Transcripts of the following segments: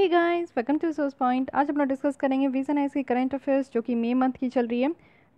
hey guys welcome to source point आज हम लोग डिस्कस करेंगे वीज़न आइस की करंट अफेयर्स जो कि मई मंथ की चल रही है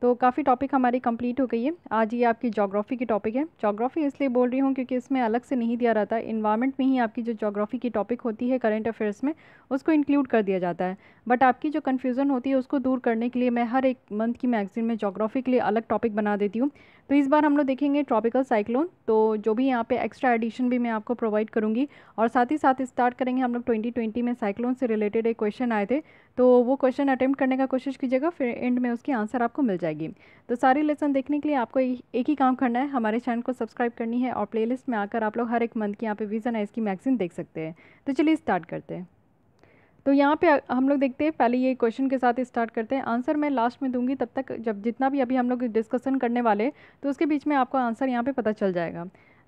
तो काफ़ी टॉपिक हमारी कंप्लीट हो गई है आज ये आपकी जोग्राफ़ी की टॉपिक है जोग्राफ़ी इसलिए बोल रही हूँ क्योंकि इसमें अलग से नहीं दिया जाता इन्वायरमेंट में ही आपकी जो जोग्राफ़ी की टॉपिक होती है करंट अफेयर्स में उसको इंक्लूड कर दिया जाता है बट आपकी जो कन्फ्यूज़न होती है उसको दूर करने के लिए मैं हर एक मंथ की मैगजीन में जोग्राफ़ी के लिए अलग टॉपिक बना देती हूँ तो इस बार हम लोग देखेंगे ट्रॉपिकल साइक्लोन तो जो भी यहाँ पे एक्स्ट्रा एडिशन भी मैं आपको प्रोवाइड करूँगी और साथ ही साथ स्टार्ट करेंगे हम लोग 2020 में साइक्लोन से रिलेटेड एक क्वेश्चन आए थे तो वो क्वेश्चन अटैम्प्ट करने का कोशिश कीजिएगा फिर एंड में उसकी आंसर आपको मिल जाएगी तो सारी लेसन देखने के लिए आपको एक ही काम करना है हमारे चैनल को सब्सक्राइब करनी है और प्ले में आकर आप लोग हर एक मंथ की यहाँ पर विजन है इसकी मैगजीन देख सकते हैं तो चलिए स्टार्ट करते हैं तो यहाँ पे हम लोग देखते हैं पहले ये क्वेश्चन के साथ स्टार्ट करते हैं आंसर मैं लास्ट में दूंगी तब तक जब जितना भी अभी हम लोग डिस्कशन करने वाले तो उसके बीच में आपको आंसर यहाँ पे पता चल जाएगा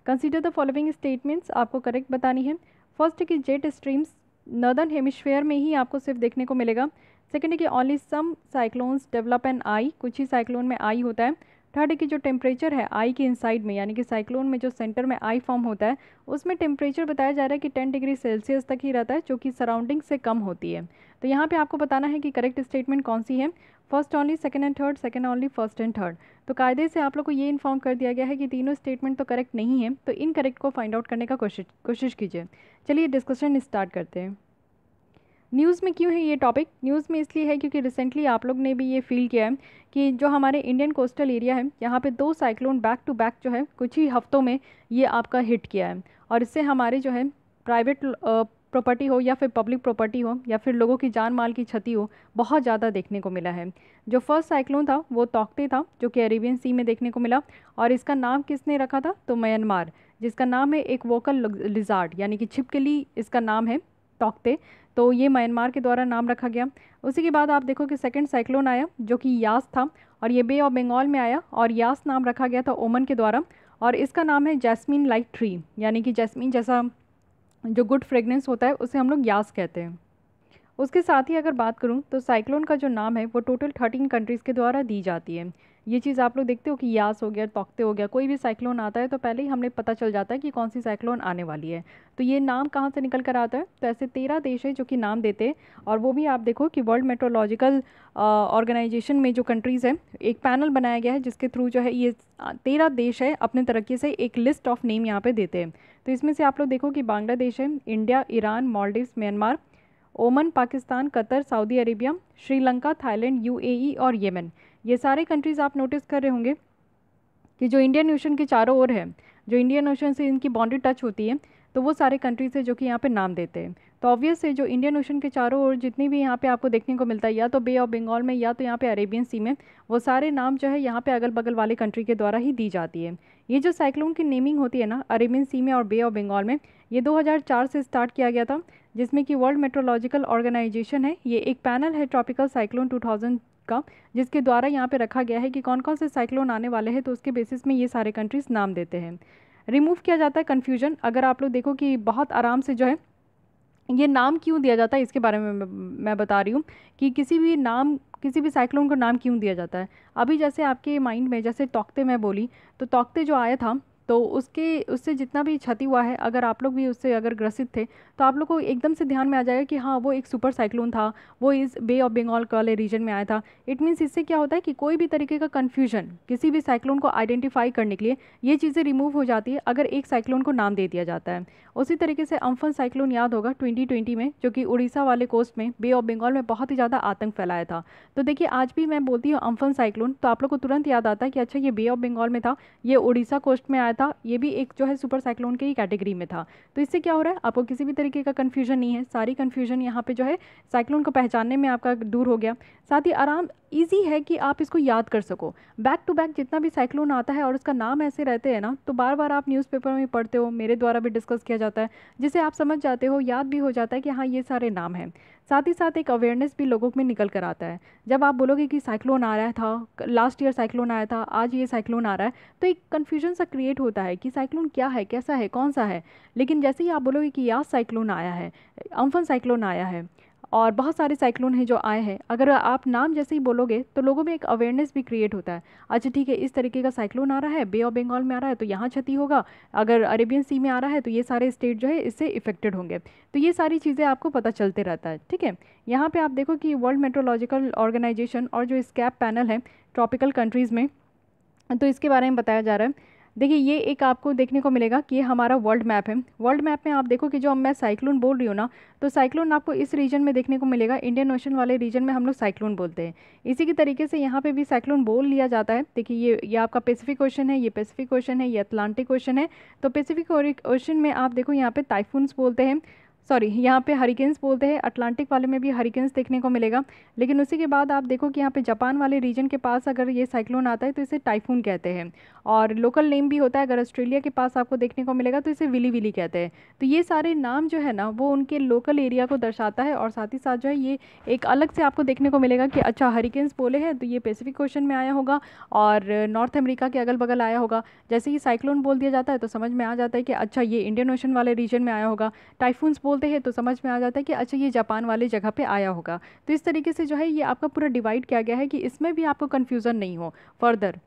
कंसिडर द फॉलोइंग स्टेटमेंट्स आपको करेक्ट बतानी है फर्स्ट की जेट स्ट्रीम्स नर्दर्न हेमिसफेयर में ही आपको सिर्फ देखने को मिलेगा सेकेंड है कि only some cyclones develop N I कुछ ही साइक्लोन में आई होता है थर्ड है कि जो टेम्परेचर है आई के इनसाइड में यानी कि साइक्लोन में जो सेंटर में आई फॉर्म होता है उसमें टेम्परेचर बताया जा रहा है कि टेन डिग्री सेल्सियस तक ही रहता है जो कि सराउंडिंग से कम होती है तो यहाँ पे आपको बताना है कि करेक्ट स्टेटमेंट कौन सी है first only second and third second only first and third तो कायदे से आप लोग को ये इन्फॉर्म कर दिया गया है कि तीनों स्टेटमेंट तो करेक्ट नहीं है तो इन करेक्ट को फाइंड आउट करने का कोशिश कोशिश कीजिए चलिए डिस्कशन स्टार्ट करते हैं न्यूज़ में क्यों है ये टॉपिक न्यूज़ में इसलिए है क्योंकि रिसेंटली आप लोग ने भी ये फील किया है कि जो हमारे इंडियन कोस्टल एरिया है यहाँ पे दो साइक्लोन बैक टू बैक जो है कुछ ही हफ्तों में ये आपका हिट किया है और इससे हमारे जो है प्राइवेट प्रॉपर्टी हो या फिर पब्लिक प्रॉपर्टी हो या फिर लोगों की जान माल की क्षति हो बहुत ज़्यादा देखने को मिला है जो फर्स्ट साइक्लोन था वो तोकते था जो कि अरेबियन सी में देखने को मिला और इसका नाम किसने रखा था तो म्यांमार जिसका नाम है एक वोकल लिजार्ड यानी कि छिपकली इसका नाम है तोकते तो ये म्यांमार के द्वारा नाम रखा गया उसी के बाद आप देखो कि सेकेंड साइक्लोन आया जो कि यास था और ये बे ऑफ बंगाल में आया और यास नाम रखा गया था ओमन के द्वारा और इसका नाम है जैस्मिन लाइट ट्री यानी कि जैस्मिन जैसा जो गुड फ्रेगनेंस होता है उसे हम लोग यास कहते हैं उसके साथ ही अगर बात करूँ तो साइक्लोन का जो नाम है वो टोटल थर्टीन कंट्रीज़ के द्वारा दी जाती है ये चीज़ आप लोग देखते हो कि यास हो गया तोखते हो गया कोई भी साइक्लोन आता है तो पहले ही हमें पता चल जाता है कि कौन सी साइक्लोन आने वाली है तो ये नाम कहाँ से निकल कर आता है तो ऐसे तेरह देश है जो कि नाम देते और वो भी आप देखो कि वर्ल्ड मेट्रोलॉजिकल ऑर्गेनाइजेशन में जो कंट्रीज़ हैं एक पैनल बनाया गया है जिसके थ्रू जो है ये तेरह देश है अपने तरीके से एक लिस्ट ऑफ नेम यहाँ पर देते हैं तो इसमें से आप लोग देखो कि बांग्लादेश है India Iran Maldives Myanmar Oman Pakistan Qatar Saudi Arabia Sri Lanka Thailand UAE और येमन ये सारे कंट्रीज़ आप नोटिस कर रहे होंगे कि जो इंडियन ओशन के चारों ओर है जो इंडियन ओशन से इनकी बाउंड्री टच होती है तो वो सारे कंट्रीज़ है जो कि यहाँ पे नाम देते हैं तो ऑब्वियस है जो इंडियन ओशन के चारों ओर जितनी भी यहाँ पे आपको देखने को मिलता है या तो बे ऑफ बंगाल में या तो यहाँ पे अरेबियन सी में वो सारे नाम जो है यहाँ पे अगल बगल वाले कंट्री के द्वारा ही दी जाती है ये जो साइक्लोन की नेमिंग होती है ना अरेबियन सी में और बे ऑफ बंगाल में ये दो से स्टार्ट किया गया था जिसमें कि वर्ल्ड मेट्रोलॉजिकल ऑर्गेनाइजेशन है ये एक पैनल है ट्रॉपिकल साइक्लोन टू का जिसके द्वारा यहाँ पे रखा गया है कि कौन कौन से साइक्लोन आने वाले हैं तो उसके बेसिस में ये सारे कंट्रीज़ नाम देते हैं रिमूव किया जाता है कन्फ्यूजन अगर आप लोग देखो कि बहुत आराम से जो है ये नाम क्यों दिया जाता है इसके बारे में मैं बता रही हूँ कि किसी भी नाम किसी भी साइक्लोन का नाम क्यों दिया जाता है अभी जैसे आपके माइंड में जैसे तोकते मैं बोली तो तोकते जो आया था तो उसके उससे जितना भी क्षति हुआ है अगर आप लोग भी उससे अगर ग्रसित थे तो आप लोग को एकदम से ध्यान में आ जाएगा कि हाँ वो एक सुपर साइक्लोन था वो इस बे ऑफ बंगाल वाले रीजन में आया था इट मीन्स इससे क्या होता है कि कोई भी तरीके का कन्फ्यूजन किसी भी साइक्लोन को आइडेंटिफाई करने के लिए ये चीज़ें रिमूव हो जाती है अगर एक साइक्लोन को नाम दे दिया जाता है उसी तरीके से अम्फन साइक्लोन याद होगा ट्वेंटी में जो कि उड़ीसा वाले कोस्ट में बे ऑफ बंगाल में बहुत ही ज़्यादा आतंक फैलाया था तो देखिए आज भी मैं बोलती हूँ अम्फन साइक्लोन तो आप लोग को तुरंत याद आता है कि अच्छा ये बे ऑफ बंगाल में था ये उड़ीसा कोस्ट में आया था ये भी एक जो है सुपर साइक्लोन के ही कैटेगरी में था तो इससे क्या हो रहा है आपको किसी भी तरीके का कन्फ्यूजन नहीं है सारी कन्फ्यूजन यहाँ पे जो है साइक्लोन को पहचानने में आपका दूर हो गया साथ ही आराम ईजी है कि आप इसको याद कर सको बैक टू बैक जितना भी साइक्लोन आता है और उसका नाम ऐसे रहते हैं ना तो बार बार आप न्यूज़पेपर में पढ़ते हो मेरे द्वारा भी डिस्कस किया जाता है जिसे आप समझ जाते हो याद भी हो जाता है कि हाँ ये सारे नाम हैं साथ ही साथ एक अवेयरनेस भी लोगों में निकल कर आता है जब आप बोलोगे कि साइक्लोन आ रहा था लास्ट ईयर साइक्लोन आया था आज ये साइक्लोन आ रहा है तो एक कन्फ्यूजन सा क्रिएट होता है कि साइक्लोन क्या है कैसा है कौन सा है लेकिन जैसे ही आप बोलोगे कि यार साइक्लोन आया है अम्फन साइक्लोन आया है और बहुत सारे साइक्लोन हैं जो आए हैं अगर आप नाम जैसे ही बोलोगे तो लोगों में एक अवेयरनेस भी क्रिएट होता है अच्छा ठीक है इस तरीके का साइक्लोन आ रहा है बे ऑफ बंगाल में आ रहा है तो यहाँ क्षति होगा अगर अरेबियन सी में आ रहा है तो ये सारे स्टेट जो है इससे इफेक्टेड होंगे तो ये सारी चीज़ें आपको पता चलते रहता है ठीक है यहाँ पर आप देखो कि वर्ल्ड मेट्रोलॉजिकल ऑर्गेनाइजेशन और जो स्कैप पैनल है ट्रॉपिकल कंट्रीज़ में तो इसके बारे में बताया जा रहा है देखिए ये एक आपको देखने को मिलेगा कि हमारा वर्ल्ड मैप है वर्ल्ड मैप में आप देखो कि जो मैं साइक्लोन बोल रही हूँ ना तो साइक्लोन आपको इस रीजन में देखने को मिलेगा इंडियन ओशन वाले रीजन में हम लोग साइक्लोन बोलते हैं इसी के तरीके से यहाँ पे भी साइक्लोन बोल लिया जाता है देखिए ये ये आपका पेसिफिक ओशन है ये पेसिफिक ओशन है ये अटलांटिक ओशन है तो पेसिफिक ओशन में आप देखो यहाँ पे टाइफून्स बोलते हैं सॉरी यहाँ पे हरिकेन्स बोलते हैं अटलांटिक वाले में भी हरिकेन्स देखने को मिलेगा लेकिन उसी के बाद आप देखो कि यहाँ पे जापान वाले रीजन के पास अगर ये साइक्लोन आता है तो इसे टाइफून कहते हैं और लोकल नेम भी होता है अगर ऑस्ट्रेलिया के पास आपको देखने को मिलेगा तो इसे विली विली कहते हैं तो ये सारे नाम जो है ना वो उनके लोकल एरिया को दर्शाता है और साथ ही साथ जो है ये एक अलग से आपको देखने को मिलेगा कि अच्छा हरिकेन्स बोले हैं तो ये पेसिफिक क्वेश्चन में आया होगा और नॉर्थ अमेरिका के अगल बगल आया होगा जैसे ही साइक्लोन बोल दिया जाता है तो समझ में आ जाता है कि अच्छा ये इंडियन ओशन वाले रीजन में आया होगा टाइफून्स बोल बोलते हैं तो समझ में आ जाता है कि अच्छा ये जापान वाली जगह पर आया होगा तो इस तरीके से जो है ये आपका पूरा डिवाइड किया गया है कि इसमें भी आपको कन्फ्यूज़न नहीं हो फर्दर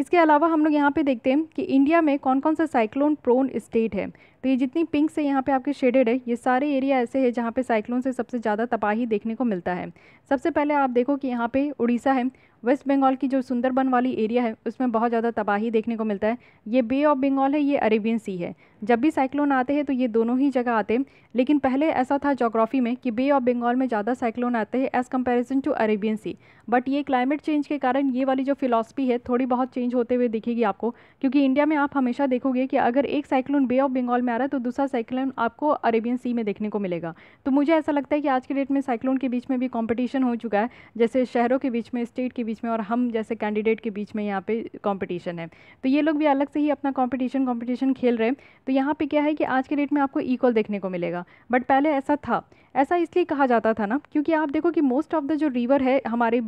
इसके अलावा हम लोग यहाँ पे देखते हैं कि इंडिया में कौन कौन सा साइक्लोन प्रोन स्टेट है तो ये जितनी पिंक से यहाँ पे आपके शेडेड है ये सारे एरिया ऐसे है जहाँ पे साइक्लोन से सबसे ज़्यादा तबाही देखने को मिलता है सबसे पहले आप देखो कि यहाँ पे उड़ीसा है वेस्ट बंगाल की जो सुंदरबन वाली एरिया है उसमें बहुत ज़्यादा तबाही देखने को मिलता है ये बे ऑफ बंगाल है ये अरेबियन सी है जब भी साइक्लोन आते हैं तो ये दोनों ही जगह आते हैं लेकिन पहले ऐसा था जोग्राफी में कि बे ऑफ बंगाल में ज़्यादा साइक्लोन आते हैं as comparison to Arabian sea but ये क्लाइमेट चेंज के कारण ये वाली जो फिलासफी है थोड़ी बहुत चेंज होते हुए दिखेगी आपको क्योंकि इंडिया में आप हमेशा देखोगे कि अगर एक साइक्लोन बे ऑफ बंगाल में आ रहा है तो दूसरा साइक्लोन आपको अरेबियन सी में देखने को मिलेगा तो मुझे ऐसा लगता है कि आज के डेट में साइक्लोन के बीच में भी कॉम्पिटिशन हो चुका है जैसे शहरों के बीच में स्टेट के बीच में और हम जैसे कैंडिडेट के बीच में यहाँ पर कॉम्पिटिशन है तो ये लोग भी अलग से ही अपना कॉम्पिटिशन कॉम्पिटिशन खेल रहे हैं तो यहाँ पर क्या है कि आज के डेट में आपको इक्वल देखने को मिलेगा बट पहले ऐसा था ऐसा इसलिए कहा जाता था ना क्योंकि आप देखो कि मोस्ट ऑफ द जो रिवर है हमारे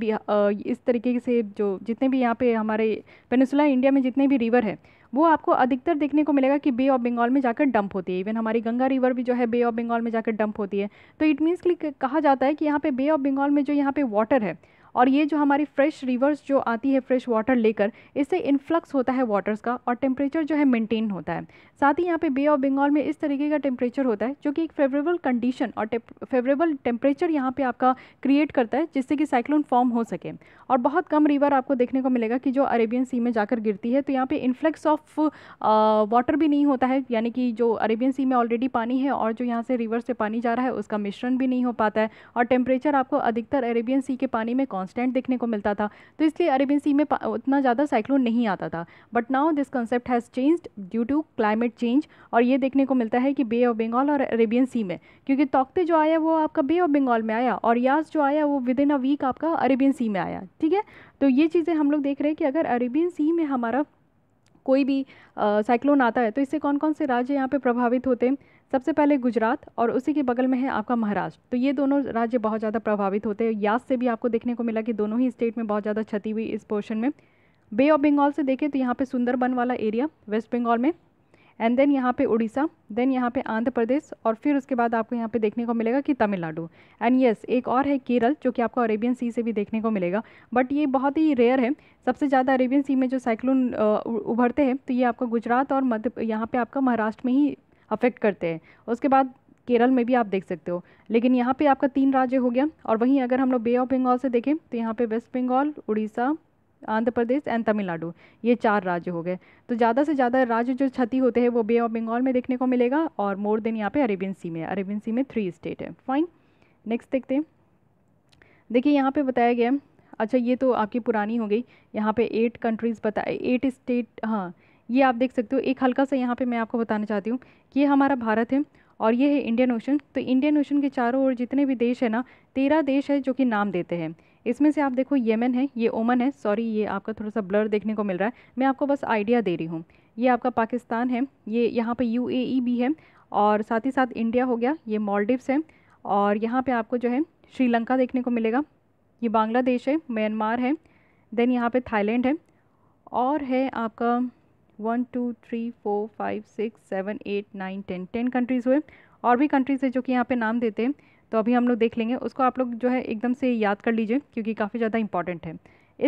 इस तरीके से जो जितने भी यहाँ पे हमारे पेनिसुला इंडिया में जितने भी रिवर है वो आपको अधिकतर देखने को मिलेगा कि बे ऑफ बंगाल में जाकर डंप होती है इवन हमारी गंगा रिवर भी जो है बे ऑफ बंगाल में जाकर डंप होती है तो इट मीन्स कहा जाता है कि यहाँ पे बे ऑफ बंगाल में जो यहाँ पे वाटर है और ये जो हमारी फ्रेश रिवर्स जो आती है फ्रेश वाटर लेकर इससे इन्फ्लक्स होता है वाटर्स का और टेम्परेचर जो है मेंटेन होता है साथ ही यहाँ पे बे ऑफ बंगाल में इस तरीके का टेम्परेचर होता है जो कि एक फेवरेबल कंडीशन और फेवरेबल टेम्परेचर यहाँ पर आपका क्रिएट करता है जिससे कि साइक्लोन फॉर्म हो सके और बहुत कम रिवर आपको देखने को मिलेगा कि जो अरेबियन सी में जाकर गिरती है तो यहाँ पर इन्फ्लक्स ऑफ वाटर भी नहीं होता है यानी कि जो अरेबियन सी में ऑलरेडी पानी है और जो यहाँ से रिवर से पानी जा रहा है उसका मिश्रण भी नहीं हो पाता है और टेम्परेचर आपको अधिकतर अरेबियन सी के पानी में कौन कॉन्स्टेंट देखने को मिलता था तो इसलिए अरेबियन सी में उतना ज़्यादा साइक्लोन नहीं आता था but now this concept has changed due to climate change और ये देखने को मिलता है कि बे ऑफ बंगाल और अरेबियन सी में क्योंकि तोखते जो आया वो आपका बे ऑफ बंगाल में आया और यास जो आया वो विद इन अ वीक आपका अरेबियन सी में आया ठीक है तो ये चीज़ें हम लोग देख रहे हैं कि अगर अरेबियन सी में हमारा कोई भी साइक्लोन आता है तो इससे कौन कौन से राज्य यहाँ पे प्रभावित होते हैं सबसे पहले गुजरात और उसी के बगल में है आपका महाराष्ट्र तो ये दोनों राज्य बहुत ज़्यादा प्रभावित होते हैं याद से भी आपको देखने को मिला कि दोनों ही स्टेट में बहुत ज़्यादा क्षति हुई इस पोर्शन में बे ऑफ बंगाल से देखें तो यहाँ पे सुंदरबन वाला एरिया वेस्ट बंगाल में एंड देन यहाँ पे उड़ीसा देन यहाँ पे आंध्र प्रदेश और फिर उसके बाद आपको यहाँ पे देखने को मिलेगा कि तमिलनाडु एंड येस एक और है केरल जो कि आपको अरेबियन सी से भी देखने को मिलेगा बट ये बहुत ही रेयर है सबसे ज़्यादा अरेबियन सी में जो साइक्लोन उभरते हैं तो ये आपको गुजरात और मध्य यहाँ पर आपका महाराष्ट्र में ही अफेक्ट करते हैं उसके बाद केरल में भी आप देख सकते हो लेकिन यहाँ पे आपका तीन राज्य हो गया और वहीं अगर हम लोग बे ऑफ बंगाल से देखें तो यहाँ पे वेस्ट बंगाल उड़ीसा आंध्र प्रदेश एंड तमिलनाडु ये चार राज्य हो गए तो ज़्यादा से ज़्यादा राज्य जो क्षति होते हैं वो बे ऑफ बंगाल में देखने को मिलेगा और मोर देन यहाँ पे अरेबियन सी में अरेबियन सी में थ्री स्टेट है फाइन नेक्स्ट देखते हैं देखिए यहाँ पे बताया गया अच्छा ये तो आपकी पुरानी हो गई यहाँ पे एट कंट्रीज़ बताए एट स्टेट हाँ ये आप देख सकते हो एक हल्का सा यहाँ पे मैं आपको बताना चाहती हूँ कि ये हमारा भारत है और ये है इंडियन ओशन तो इंडियन ओशन के चारों ओर जितने भी देश है ना तेरह देश है जो कि नाम देते हैं इसमें से आप देखो येमन है ये ओमन है सॉरी ये आपका थोड़ा सा ब्लर देखने को मिल रहा है मैं आपको बस आइडिया दे रही हूँ ये आपका पाकिस्तान है ये यहाँ पर यू e भी है और साथ ही साथ इंडिया हो गया ये मॉलडिवस है और यहाँ पर आपको जो है श्रीलंका देखने को मिलेगा ये बांग्लादेश है म्यांमार है देन यहाँ पे थाईलैंड है और है आपका one two three four five six seven eight nine ten ten countries हुए और भी कंट्रीज़ है जो कि यहाँ पे नाम देते हैं तो अभी हम लोग देख लेंगे उसको आप लोग जो है एकदम से याद कर लीजिए क्योंकि काफ़ी ज़्यादा इंपॉर्टेंट है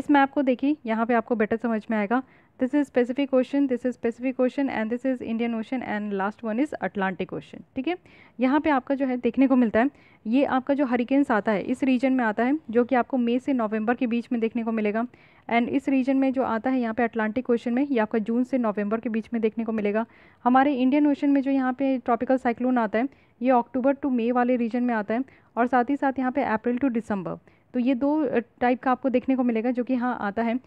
इस मैप को देखिए यहाँ पे आपको बेटर समझ में आएगा this is specific ocean this is specific ocean and this is Indian ocean and last one is Atlantic ocean ठीक है यहाँ पे आपका जो है देखने को मिलता है ये आपका जो हरिकेन्स आता है इस रीजन में आता है जो कि आपको मई से नवंबर के बीच में देखने को मिलेगा एंड इस रीजन में जो आता है यहाँ पे अटलांटिक ओशन में ये आपका जून से नवंबर के बीच में देखने को मिलेगा हमारे इंडियन ओशन में जो यहाँ पे ट्रॉपिकल साइक्लोन आता है ये अक्टूबर टू मई वाले रीजन में आता है और साथ ही साथ यहाँ पे अप्रैल टू दिसंबर तो ये दो टाइप का आपको देखने को मिलेगा जो कि हाँ आता है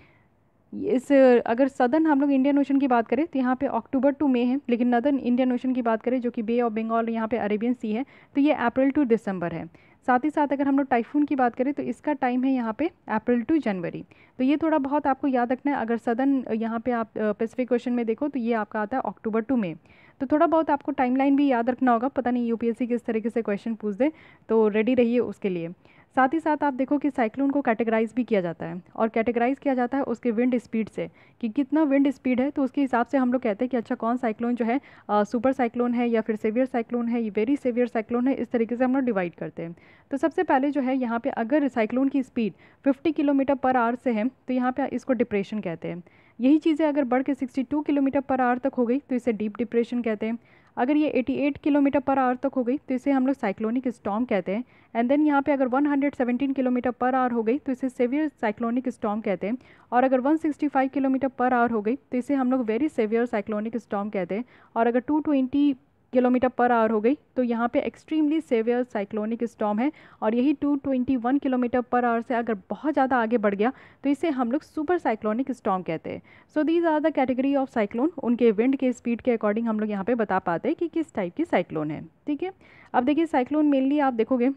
इस अगर सदर्न हम लोग इंडियन ओशन की बात करें तो यहाँ पे अक्टूबर टू मई है लेकिन नदर्न इंडियन ओशन की बात करें जो कि बे ऑफ बंगाल यहाँ पे अरेबियन सी है तो ये अप्रैल टू दिसंबर है साथ ही साथ अगर हम लोग टाइफून की बात करें तो इसका टाइम है यहाँ पे अप्रैल टू जनवरी तो ये थोड़ा बहुत आपको याद रखना है अगर सदन यहाँ पे आप पेसिफिक क्वेश्चन में देखो तो ये आपका आता है अक्टूबर टू में तो थोड़ा बहुत आपको टाइमलाइन भी याद रखना होगा पता नहीं यूपीएससी किस तरीके से क्वेश्चन पूछ दे तो रेडी रहिए उसके लिए साथ ही साथ आप देखो कि साइक्लोन को कैटेगराइज भी किया जाता है और कैटेगराइज किया जाता है उसके विंड स्पीड से कि कितना विंड स्पीड है तो उसके हिसाब से हम लोग कहते हैं कि अच्छा कौन साइक्लोन जो है सुपर साइक्लोन है या फिर सेवियर साइक्लोन है या वेरी सेवियर साइक्लोन है इस तरीके से हम लोग डिवाइड करते हैं तो सबसे पहले जो है यहाँ पर अगर साइक्लोन की speed fifty kilometre per hour से है तो यहाँ पर इसको डिप्रेशन कहते हैं यही चीज़ें अगर बढ़ के सिक्सटी किलोमीटर पर आवर तक हो गई तो इसे डीप डिप्रेशन कहते हैं अगर ये 88 किलोमीटर पर आवर तक हो गई तो इसे हम लोग साइक्लोनिक स्टॉम कहते हैं एंड देन यहाँ पे अगर 117 किलोमीटर पर आवर हो गई तो इसे सेवियर साइक्लोनिक स्टॉम कहते हैं और अगर 165 किलोमीटर पर आवर हो गई तो इसे हम लोग वेरी सेवियर साइक्लोनिक स्टॉम कहते हैं और अगर 220 किलोमीटर पर आवर हो गई तो यहाँ पे एक्सट्रीमली सेवियर साइक्लोनिक स्टॉम है और यही 221 किलोमीटर पर आवर से अगर बहुत ज़्यादा आगे बढ़ गया तो इसे हम लोग सुपर साइक्लोनिक स्टॉम कहते हैं so these are the category of cyclone उनके विंड के स्पीड के अकॉर्डिंग हम लोग यहाँ पर बता पाते हैं कि किस टाइप की साइक्लोन है ठीक है अब देखिए साइक्लोन मेनली आप देखोगे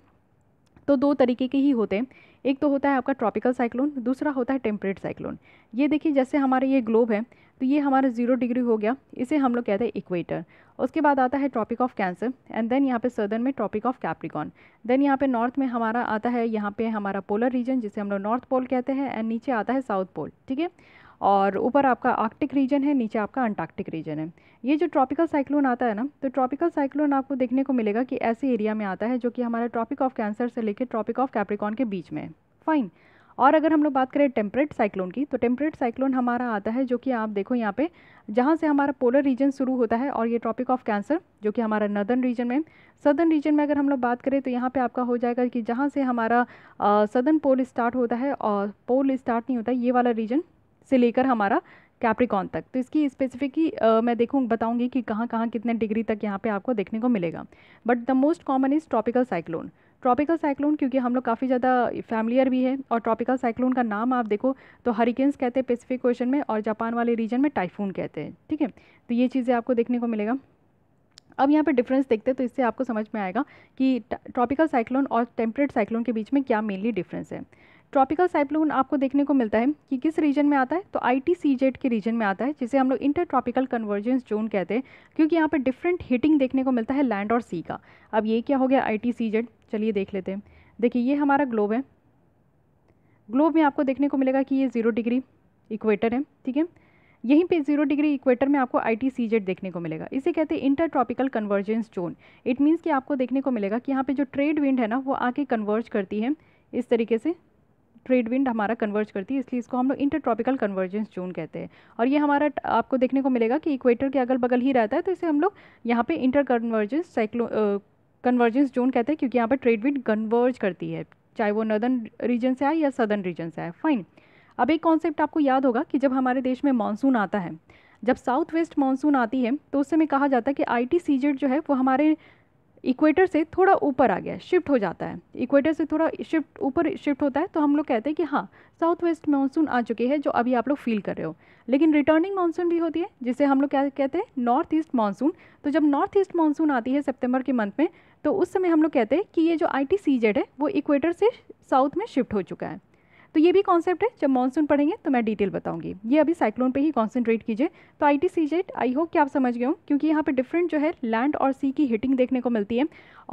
तो दो तरीके के ही होते हैं एक तो होता है आपका ट्रॉपिकल साइक्लोन दूसरा होता है टेम्परेट साइक्लोन ये देखिए जैसे हमारे ये ग्लोब है तो ये हमारा जीरो डिग्री हो गया इसे हम लोग कहते हैं इक्वेटर उसके बाद आता है tropic of cancer and then यहाँ पे सदर्न में ट्रॉपिक ऑफ कैप्रिकॉन देन यहाँ पे नॉर्थ में हमारा आता है यहाँ पे हमारा पोलर रीजन जिसे हम लोग नॉर्थ पोल कहते हैं एंड नीचे आता है साउथ पोल ठीक है और ऊपर आपका आर्कटिक रीजन है नीचे आपका अंटार्कटिक रीजन है ये जो ट्रॉपिकल साइक्लोन आता है ना तो ट्रॉपिकल साइक्लोन आपको देखने को मिलेगा कि ऐसे एरिया में आता है जो कि हमारा ट्रॉपिक ऑफ कैंसर से लेकर ट्रॉपिक ऑफ कैप्रिकॉन के बीच में है फाइन और अगर हम लोग बात करें टेम्परेट साइक्लोन की तो टेम्परेट साइक्लोन हमारा आता है जो कि आप देखो यहाँ पे जहाँ से हमारा पोलर रीजन शुरू होता है और ये ट्रॉपिक ऑफ कैंसर जो कि हमारा नदर्न रीजन में सदर्न रीजन में अगर हम लोग बात करें तो यहाँ पे आपका हो जाएगा कि जहाँ से हमारा सदर्न पोल स्टार्ट होता है और पोल स्टार्ट नहीं होता ये वाला रीजन से लेकर हमारा कैप्रिकॉन तक तो इसकी स्पेसिफिकली uh, मैं देखूँ बताऊँगी कि कहाँ कहाँ कितने डिग्री तक यहाँ पे आपको देखने को मिलेगा but the most common is tropical cyclone tropical cyclone क्योंकि हम लोग काफ़ी ज़्यादा फैमिलियर भी है और ट्रॉपिकल साइक्लोन का नाम आप देखो तो हरिकेन्स कहते हैं पेसिफिक क्वेश्चन में और जापान वाले रीजन में टाइफून कहते हैं ठीक है तो ये चीज़ें आपको देखने को मिलेगा अब यहाँ पे डिफरेंस देखते हैं तो इससे आपको समझ में आएगा कि ट्रॉपिकल साइक्लोन और टेम्परेट साइक्लोन के बीच में क्या मेनली डिफरेंस है ट्रॉपिकल साइक्लोन आपको देखने को मिलता है कि किस रीजन में आता है तो आई टी सी जेड के रीजन में आता है जिसे हम लोग इंटर ट्रॉपिकल कन्वर्जेंस जोन कहते हैं क्योंकि यहाँ पर डिफरेंट हीटिंग देखने को मिलता है लैंड और सी का अब ये क्या हो गया आई टी सी जेड चलिए देख लेते हैं देखिए ये हमारा ग्लोब है ग्लोब में आपको देखने को मिलेगा कि ये ज़ीरो डिग्री इक्वेटर है ठीक है यहीं पे जीरो डिग्री इक्वेटर में आपको आई टी सी जेड देखने को मिलेगा इसे कहते हैं inter tropical convergence zone it means कि आपको देखने को मिलेगा कि यहाँ पे जो ट्रेड विंड है ना वो आके कन्वर्ज करती है इस तरीके से ट्रेड विंड हमारा कन्वर्ज करती है इसलिए इसको हम लोग इंटर ट्रॉपिकल कन्वर्जेंस जोन कहते हैं और ये हमारा आपको देखने को मिलेगा कि इक्वेटर के अगल बगल ही रहता है तो इसे हम लोग यहाँ पे inter convergence cyclo convergence zone कहते हैं क्योंकि यहाँ पर ट्रेड विंड कन्वर्ज करती है चाहे वो नदर्न रीजन से आए या सदर्न रीजन से आए फाइन अब एक कॉन्सेप्ट आपको याद होगा कि जब हमारे देश में मानसून आता है जब साउथ वेस्ट मानसून आती है तो उस समय कहा जाता है कि आई टी जो है वो हमारे इक्वेटर से थोड़ा ऊपर आ गया शिफ्ट हो जाता है इक्वेटर से थोड़ा शिफ्ट ऊपर शिफ्ट होता है तो हम लोग कहते हैं कि हाँ साउथ वेस्ट मानसून आ चुके हैं जो अभी आप लोग फील कर रहे हो लेकिन रिटर्निंग मानसून भी होती है जिसे हम लोग क्या कहते हैं नॉर्थ ईस्ट मानसून तो जब नॉर्थ ईस्ट मानसून आती है सेप्टेम्बर के मंथ में तो उस समय हम लोग कहते हैं कि ये जो आई है वो इक्वेटर से साउथ में शिफ्ट हो चुका है तो ये भी कॉन्सेप्ट है जब मानसून पढ़ेंगे तो मैं डिटेल बताऊँगी ये अभी साइक्लोन पर ही कॉन्सेंट्रेट कीजिए तो I T C Z I hope कि आप समझ गए हो क्योंकि यहाँ पर डिफरेंट जो है लैंड और सी की हिटिंग देखने को मिलती है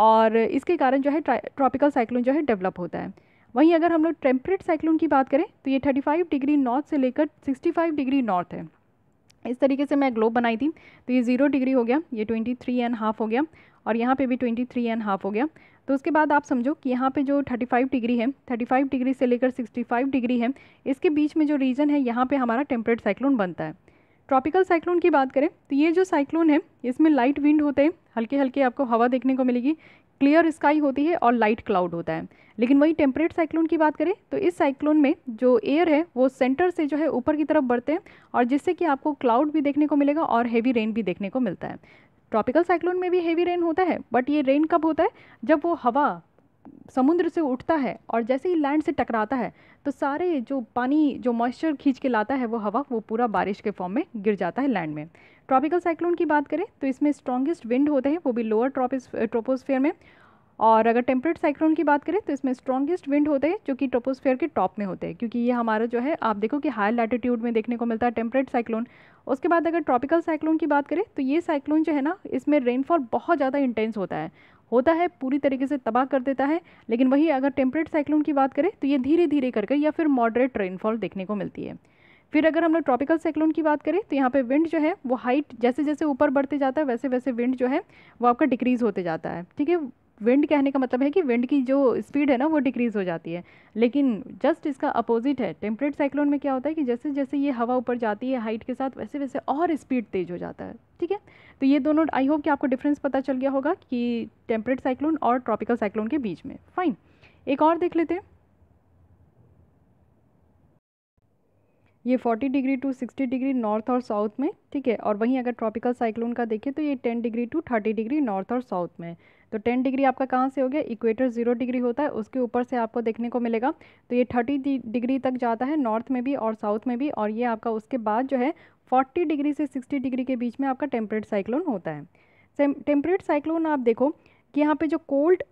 और इसके कारण जो है ट्रॉपिकल साइक्लोन जो है डेवलप होता है वहीं अगर हम लोग टेम्परेट साइक्लोन की बात करें तो ये थर्टी डिग्री नॉर्थ से लेकर सिक्सटी डिग्री नॉर्थ है इस तरीके से मैं ग्लोब बनाई थी तो ये ज़ीरो डिग्री हो गया ये ट्वेंटी थ्री एंड हाफ़ हो गया और यहाँ पे भी ट्वेंटी थ्री एंड हाफ़ हो गया तो उसके बाद आप समझो कि यहाँ पे जो 35 डिग्री है 35 डिग्री से लेकर 65 डिग्री है इसके बीच में जो रीजन है यहाँ पे हमारा टेम्परेट साइक्लोन बनता है ट्रॉपिकल साइक्लोन की बात करें तो ये जो साइक्लोन है इसमें लाइट विंड होते हैं हल्के हल्के आपको हवा देखने को मिलेगी क्लियर स्काई होती है और लाइट क्लाउड होता है लेकिन वही टेम्परेट साइक्लोन की बात करें तो इस साइक्लोन में जो एयर है वो सेंटर से जो है ऊपर की तरफ बढ़ते हैं और जिससे कि आपको क्लाउड भी देखने को मिलेगा और हैवी रेन भी देखने को मिलता है ट्रॉपिकल साइक्लोन में भी हेवी रेन होता है बट ये रेन कब होता है जब वो हवा समुद्र से उठता है और जैसे ही लैंड से टकराता है तो सारे जो पानी जो मॉइस्चर खींच के लाता है वो हवा वो पूरा बारिश के फॉर्म में गिर जाता है लैंड में ट्रॉपिकल साइक्लोन की बात करें तो इसमें स्ट्रॉन्गेस्ट विंड होते हैं वो भी लोअर ट्रॉपिस ट्रोपोस्फेयर में और अगर टेम्परेट साइक्लोन की बात करें तो इसमें स्ट्रॉन्गेस्ट विंड होते हैं जो कि ट्रोपोस्फेयर के टॉप में होते हैं क्योंकि ये हमारा जो है आप देखो कि हायर लैटिट्यूड में देखने को मिलता है टेम्परेट साइक्लोन उसके बाद अगर ट्रॉपिकल साइक्लोन की बात करें तो ये साइक्लोन जो है ना इसमें रेनफॉल बहुत ज़्यादा इंटेंस होता है होता है पूरी तरीके से तबाह कर देता है लेकिन वहीं अगर टेम्परेट साइक्लोन की बात करें तो ये धीरे धीरे करके या फिर मॉडरेट रेनफॉल देखने को मिलती है फिर अगर हम लोग ट्रॉपिकल साइक्लोन की बात करें तो यहाँ पे विंड जो है वो हाइट जैसे जैसे ऊपर बढ़ते जाता है वैसे वैसे विंड जो है वो आपका डिक्रीज़ होते जाता है ठीक है विंड कहने का मतलब है कि विंड की जो स्पीड है ना वो डिक्रीज़ हो जाती है लेकिन जस्ट इसका अपोजिट है टेम्परेट साइक्लोन में क्या होता है कि जैसे जैसे ये हवा ऊपर जाती है हाइट के साथ वैसे वैसे और स्पीड तेज़ हो जाता है ठीक है तो ये दोनों आई होप कि आपको डिफरेंस पता चल गया होगा कि टेम्परेट साइक्लोन और ट्रॉपिकल साइक्लोन के बीच में फाइन एक और देख लेते हैं ये 40 डिग्री टू 60 डिग्री नॉर्थ और साउथ में ठीक है और वहीं अगर ट्रॉपिकल साइक्लोन का देखें तो ये 10 डिग्री टू 30 डिग्री नॉर्थ और साउथ में तो टेन डिग्री आपका कहाँ से हो गया इक्वेटर जीरो डिग्री होता है उसके ऊपर से आपको देखने को मिलेगा तो ये थर्टी डिग्री तक जाता है नॉर्थ में भी और साउथ में भी और ये आपका उसके बाद जो है फोर्टी डिग्री से सिक्सटी डिग्री के बीच में आपका टेम्परेट साइक्लोन होता है टेम्परेट साइक्लोन आप देखो कि यहाँ पर जो कोल्ड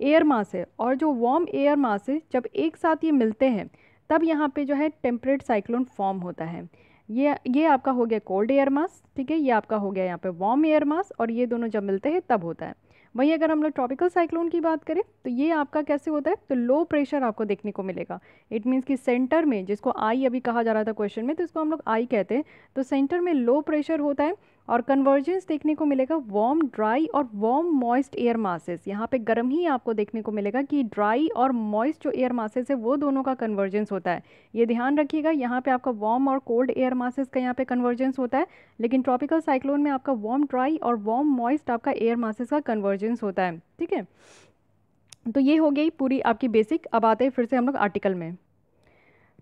एयर मास है और जो वार्म एयर मास है जब एक साथ ये मिलते हैं तब यहाँ पे जो है टेम्परेट साइक्लोन फॉर्म होता है ये ये आपका हो गया कोल्ड एयर मास ठीक है ये आपका हो गया यहाँ पे वार्म एयर मास और ये दोनों जब मिलते हैं तब होता है वहीं अगर हम लोग ट्रॉपिकल साइक्लोन की बात करें तो ये आपका कैसे होता है तो लो प्रेशर आपको देखने को मिलेगा इट मीन्स कि सेंटर में जिसको आई अभी कहा जा रहा था क्वेश्चन में तो इसको हम लोग आई कहते हैं तो सेंटर में लो प्रेशर होता है और कन्वर्जेंस देखने को मिलेगा वार्म ड्राई और वार्म मॉइस्ट एयर मासेस यहाँ पे गर्म ही आपको देखने को मिलेगा कि ड्राई और मॉइस्ट जो एयर मासेस है वो दोनों का कन्वर्जेंस होता है ये ध्यान रखिएगा यहाँ पे आपका वार्म और कोल्ड एयर मासेस का यहाँ पे कन्वर्जेंस होता है लेकिन ट्रॉपिकल साइक्लोन में आपका वार्म ड्राई और वार्म मॉइस्ट आपका एयर मासेस का कन्वर्जेंस होता है ठीक है तो ये हो गई पूरी आपकी बेसिक अब आते हैं फिर से हम लोग आर्टिकल में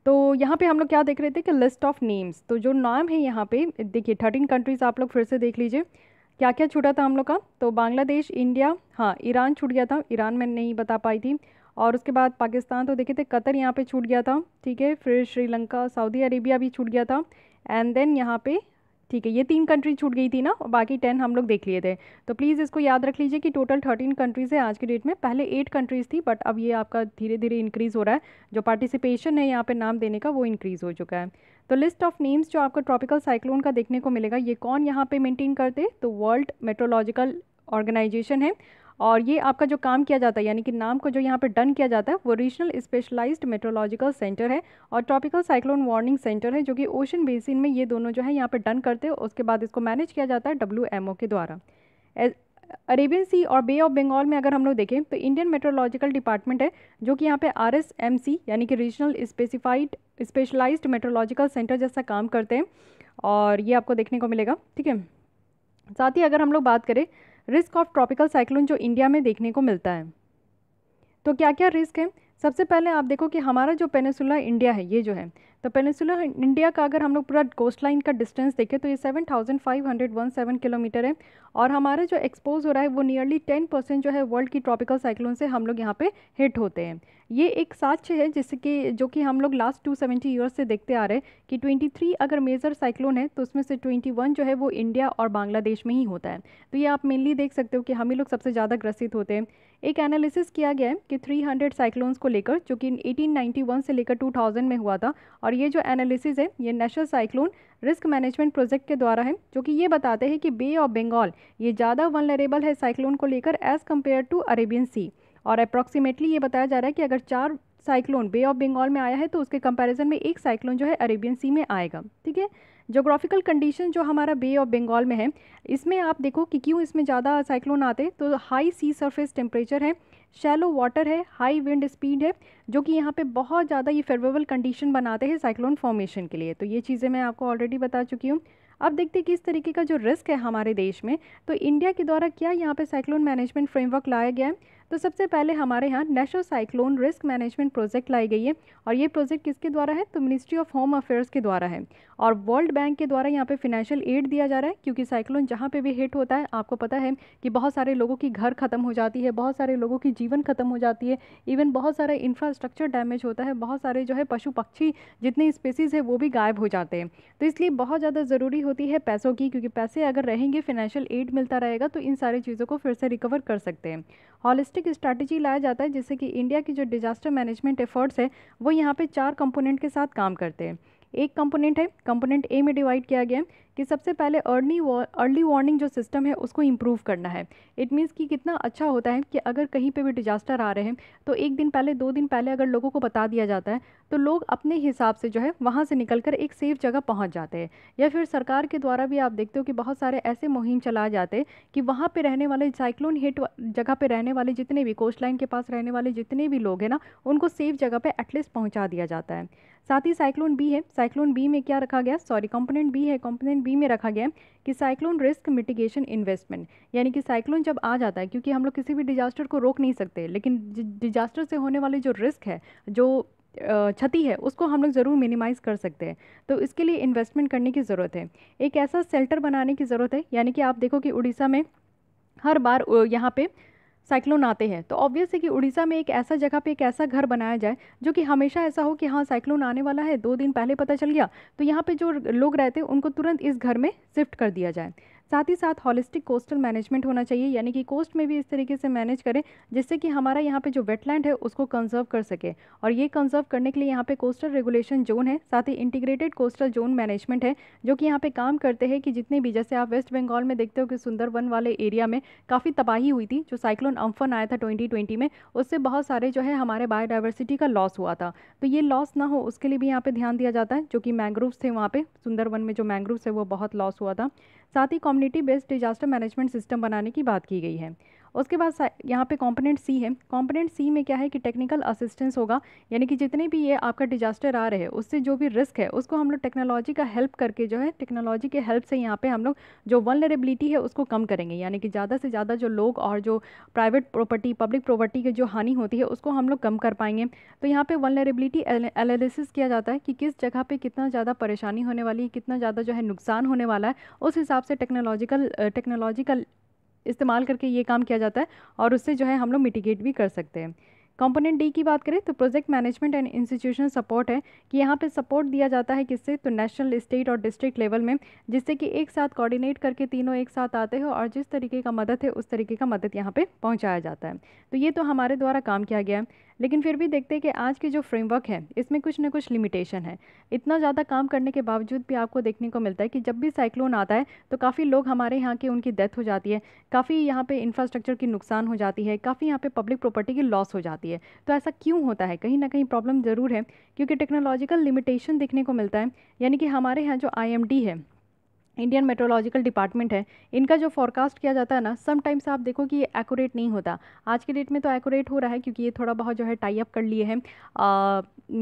तो यहाँ पे हम लोग क्या देख रहे थे कि लिस्ट ऑफ नेम्स तो जो नाम है यहाँ पे देखिए थर्टीन कंट्रीज़ आप लोग फिर से देख लीजिए क्या क्या छूटा था हम लोग का तो बांग्लादेश इंडिया हाँ ईरान छूट गया था ईरान में नहीं बता पाई थी और उसके बाद पाकिस्तान तो देखे थे कतर यहाँ पे छूट गया था ठीक है फिर श्रीलंका सऊदी अरेबिया भी छूट गया था एंड देन यहाँ पे ठीक है ये तीन कंट्री छूट गई थी ना और बाकी टेन हम लोग देख लिए थे तो प्लीज़ इसको याद रख लीजिए कि टोटल थर्टीन कंट्रीज़ है आज के डेट में पहले एट कंट्रीज़ थी बट अब ये आपका धीरे धीरे इंक्रीज़ हो रहा है जो पार्टिसिपेशन है यहाँ पे नाम देने का वो इंक्रीज़ हो चुका है तो लिस्ट ऑफ नेम्स जो आपको ट्रॉपिकल साइक्लोन का देखने को मिलेगा ये कौन यहाँ पर मेनटेन करते तो वर्ल्ड मेट्रोलॉजिकल ऑर्गेनाइजेशन है और ये आपका जो काम किया जाता है यानी कि नाम को जो यहाँ पर डन किया जाता है वो रीजनल स्पेशलाइज्ड मेट्रोलॉजिकल सेंटर है और ट्रॉपिकल साइक्लोन वार्निंग सेंटर है जो कि ओशन बेसिन में ये दोनों जो है यहाँ पर डन करते हैं उसके बाद इसको मैनेज किया जाता है डब्ल्यू के द्वारा अरेबियन सी और बे ऑफ बंगाल में अगर हम लोग देखें तो इंडियन मेट्रोलॉजिकल डिपार्टमेंट है जो कि यहाँ पे आर एस एम सी यानी कि regional specified specialized meteorological centre जैसा काम करते हैं और ये आपको देखने को मिलेगा ठीक है साथ ही अगर हम लोग बात करें रिस्क ऑफ ट्रॉपिकल साइक्लोन जो इंडिया में देखने को मिलता है तो क्या क्या रिस्क है सबसे पहले आप देखो कि हमारा जो पेनेसुला इंडिया है ये जो है तो पेनिसुलर इंडिया का अगर हम लोग पूरा कोस्ट लाइन का डिस्टेंस देखें तो ये seven thousand five hundred one seven kilometre है और हमारा जो एक्सपोज हो रहा है वो नियरली टेन परसेंट जो है वर्ल्ड की ट्रॉपिकल साइक्लोन से हम लोग यहाँ पे हिट होते हैं ये एक साक्ष्य है जिससे कि जो कि हम लोग लास्ट टू सेवेंटी ईयर्स से देखते आ रहे हैं कि ट्वेंटी थ्री अगर मेजर साइक्लोन है तो उसमें से ट्वेंटी वन जो है वो इंडिया और बांग्लादेश में ही होता है तो ये आप मेनली देख सकते हो कि हम ही लोग सबसे ज़्यादा ग्रसित होते हैं एक एनालिसिस किया गया है कि थ्री हंड्रेड साइक्लोन्स को लेकर जो कि वन से लेकर थाउजेंड में हुआ था और और ये जो एनालिसिस है ये national cyclone risk management project के द्वारा है जो कि ये बताते हैं कि बे ऑफ बंगाल ये ज़्यादा वनलरेबल है साइक्लोन को लेकर as compare to Arabian sea और अप्रॉक्सीमेटली ये बताया जा रहा है कि अगर चार साइक्लोन बे ऑफ बंगाल में आया है तो उसके कंपैरिजन में एक साइक्लोन जो है अरेबियन सी में आएगा ठीक है जोग्राफिकल कंडीशन जो हमारा बे ऑफ बंगाल में है इसमें आप देखो कि क्यों इसमें ज़्यादा साइक्लोन आते तो हाई सी सरफेस टेम्परेचर है शैलो वाटर है हाई विंड स्पीड है जो कि यहाँ पे बहुत ज़्यादा ये फेवरेबल कंडीशन बनाते हैं साइक्लोन फॉर्मेशन के लिए तो ये चीज़ें मैं आपको ऑलरेडी बता चुकी हूँ अब देखते हैं किस तरीके का जो रिस्क है हमारे देश में तो इंडिया के द्वारा क्या यहाँ पे साइक्लोन मैनेजमेंट फ्रेमवर्क लाया गया है तो सबसे पहले हमारे यहाँ national cyclone risk management project लाई गई है और ये प्रोजेक्ट किसके द्वारा है तो मिनिस्ट्री ऑफ होम अफेयर्स के द्वारा है और वर्ल्ड बैंक के द्वारा यहाँ पे फिनेंशियल एड दिया जा रहा है क्योंकि साइक्लोन जहाँ पे भी हिट होता है आपको पता है कि बहुत सारे लोगों की घर ख़त्म हो जाती है बहुत सारे लोगों की जीवन ख़त्म हो जाती है इवन बहुत सारा इंफ्रास्ट्रक्चर डैमेज होता है बहुत सारे जो है पशु पक्षी जितने स्पेसीज़ है वो भी गायब हो जाते हैं तो इसलिए बहुत ज़्यादा ज़रूरी होती है पैसों की क्योंकि पैसे अगर रहेंगे फिनेंशियल एड मिलता रहेगा तो इन सारी चीज़ों को फिर से रिकवर कर सकते हैं हॉलिस्टिक स्ट्रैटेजी लाया जाता है जिससे कि इंडिया की जो डिजास्टर मैनेजमेंट एफर्ट्स है वो यहाँ पे चार कंपोनेंट के साथ काम करते हैं एक कंपोनेंट है कंपोनेंट ए में डिवाइड किया गया है कि सबसे पहले अर्ली अर्ली वार्निंग जो सिस्टम है उसको इम्प्रूव करना है इट मीन्स कि कितना अच्छा होता है कि अगर कहीं पे भी डिजास्टर आ रहे हैं तो एक दिन पहले दो दिन पहले अगर लोगों को बता दिया जाता है तो लोग अपने हिसाब से जो है वहाँ से निकल कर एक सेफ़ जगह पहुँच जाते हैं या फिर सरकार के द्वारा भी आप देखते हो कि बहुत सारे ऐसे मुहिम चलाए जाते हैं कि वहाँ पर रहने वाले साइक्लोन हिट जगह पर रहने वाले जितने भी कोस्ट लाइन के पास रहने वाले जितने भी लोग हैं ना उनको सेफ़ जगह पर एटलीस्ट पहुँचा दिया जाता है साथ ही साइक्लोन बी है साइक्लोन बी में क्या रखा गया सॉरी कंपोनेंट बी है कंपोनेंट बी में रखा गया है कि साइक्लोन रिस्क मिटिगेशन इन्वेस्टमेंट यानी कि साइक्लोन जब आ जाता है क्योंकि हम लोग किसी भी डिजास्टर को रोक नहीं सकते लेकिन डिजास्टर से होने वाले जो रिस्क है जो क्षति है उसको हम लोग ज़रूर मिनिमाइज़ कर सकते हैं तो इसके लिए इन्वेस्टमेंट करने की ज़रूरत है एक ऐसा सेल्टर बनाने की ज़रूरत है यानी कि आप देखो कि उड़ीसा में हर बार यहाँ पे साइक्लोन आते हैं तो ऑब्वियस है कि उड़ीसा में एक ऐसा जगह पे एक ऐसा घर बनाया जाए जो कि हमेशा ऐसा हो कि हाँ साइक्लोन आने वाला है दो दिन पहले पता चल गया तो यहाँ पे जो लोग रहते हैं उनको तुरंत इस घर में शिफ्ट कर दिया जाए साथ ही साथ हॉलिस्टिक कोस्टल मैनेजमेंट होना चाहिए यानी कि कोस्ट में भी इस तरीके से मैनेज करें जिससे कि हमारा यहाँ पे जो वेटलैंड है उसको कंजर्व कर सके और ये कंजर्व करने के लिए यहाँ पे कोस्टल रेगुलेशन जोन है साथ ही इंटीग्रेटेड कोस्टल जोन मैनेजमेंट है जो कि यहाँ पे काम करते हैं कि जितने भी जैसे आप वेस्ट बंगाल में देखते हो कि सुंदरवन वाले एरिया में काफ़ी तबाही हुई थी जो साइक्लोन अम्फन आया था ट्वेंटी में उससे बहुत सारे जो है हमारे बायोडाइवर्सिटी का लॉस हुआ था तो ये लॉस ना हो उसके लिए भी यहाँ पर ध्यान दिया जाता है जो कि मैंग्रोव्स थे वहाँ पर सुंदरवन में जो मैंग्रोव्स है वो बहुत लॉस हुआ था साथ ही community based disaster management system बनाने की बात की गई है उसके बाद यहाँ पे कॉम्पोनेंट सी है कॉम्पोनेंट सी में क्या है कि टेक्निकल असिस्टेंस होगा यानी कि जितने भी ये आपका डिजास्टर आ रहे हैं उससे जो भी रिस्क है उसको हम लोग टेक्नोलॉजी का हेल्प करके जो है टेक्नोलॉजी के हेल्प से यहाँ पे हम लोग जो वनरेबिलिटी है उसको कम करेंगे यानी कि ज़्यादा से ज़्यादा जो लोग और जो प्राइवेट प्रॉपर्टी पब्लिक प्रॉपर्टी की जो हानि होती है उसको हम लोग कम कर पाएंगे तो यहाँ पे वनरेबिलिटी एनालिसिस किया जाता है कि किस जगह पर कितना ज़्यादा परेशानी होने वाली है कितना ज़्यादा जो है नुकसान होने वाला है उस हिसाब से टेक्नोलॉजिकल टेक्नोलॉजिकल इस्तेमाल करके ये काम किया जाता है और उससे जो है हम लोग मिटिगेट भी कर सकते हैं कंपोनेंट डी की बात करें तो project management and institution support है कि यहाँ पे सपोर्ट दिया जाता है किससे तो नेशनल स्टेट और डिस्ट्रिक्ट लेवल में जिससे कि एक साथ कोऑर्डिनेट करके तीनों एक साथ आते हो और जिस तरीके का मदद है उस तरीके का मदद यहाँ पे पहुँचाया जाता है तो ये तो हमारे द्वारा काम किया गया है लेकिन फिर भी देखते हैं कि आज की जो फ्रेमवर्क है इसमें कुछ ना कुछ लिमिटेशन है इतना ज़्यादा काम करने के बावजूद भी आपको देखने को मिलता है कि जब भी साइक्लोन आता है तो काफ़ी लोग हमारे यहाँ के उनकी डेथ हो जाती है काफ़ी यहाँ पर इंफ्रास्ट्रक्चर की नुकसान हो जाती है काफ़ी यहाँ पर पब्लिक प्रॉपर्टी की लॉस हो जाती है तो ऐसा क्यों होता है कहीं ना कहीं प्रॉब्लम ज़रूर है क्योंकि टेक्नोलॉजिकल लिमिटेशन देखने को मिलता है यानी कि हमारे यहाँ जो आई है इंडियन मेट्रोलॉजिकल डिपार्टमेंट है इनका जो फॉरकास्ट किया जाता है ना समटाइम्स आप देखो कि ये एक्यूरेट नहीं होता आज के डेट में तो एक्यूरेट हो रहा है क्योंकि ये थोड़ा बहुत जो है टाई अप कर लिए हैं